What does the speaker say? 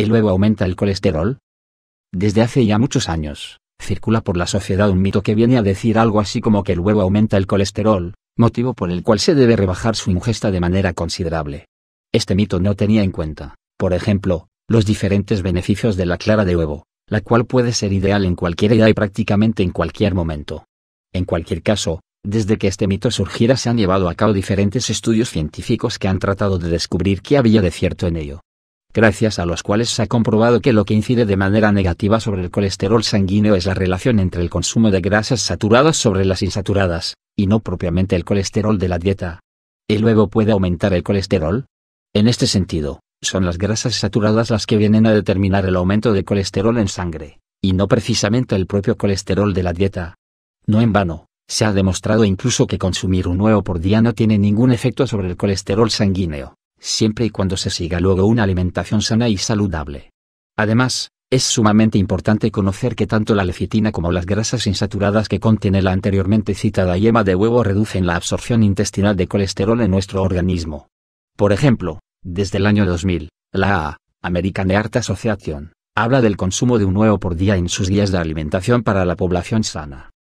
y luego aumenta el colesterol? Desde hace ya muchos años, circula por la sociedad un mito que viene a decir algo así como que el huevo aumenta el colesterol, motivo por el cual se debe rebajar su ingesta de manera considerable. Este mito no tenía en cuenta, por ejemplo, los diferentes beneficios de la clara de huevo, la cual puede ser ideal en cualquier edad y prácticamente en cualquier momento. En cualquier caso, desde que este mito surgiera se han llevado a cabo diferentes estudios científicos que han tratado de descubrir qué había de cierto en ello gracias a los cuales se ha comprobado que lo que incide de manera negativa sobre el colesterol sanguíneo es la relación entre el consumo de grasas saturadas sobre las insaturadas, y no propiamente el colesterol de la dieta. ¿El huevo puede aumentar el colesterol? En este sentido, son las grasas saturadas las que vienen a determinar el aumento de colesterol en sangre, y no precisamente el propio colesterol de la dieta. No en vano, se ha demostrado incluso que consumir un huevo por día no tiene ningún efecto sobre el colesterol sanguíneo siempre y cuando se siga luego una alimentación sana y saludable. Además, es sumamente importante conocer que tanto la lecitina como las grasas insaturadas que contiene la anteriormente citada yema de huevo reducen la absorción intestinal de colesterol en nuestro organismo. Por ejemplo, desde el año 2000, la American Heart Association habla del consumo de un huevo por día en sus guías de alimentación para la población sana.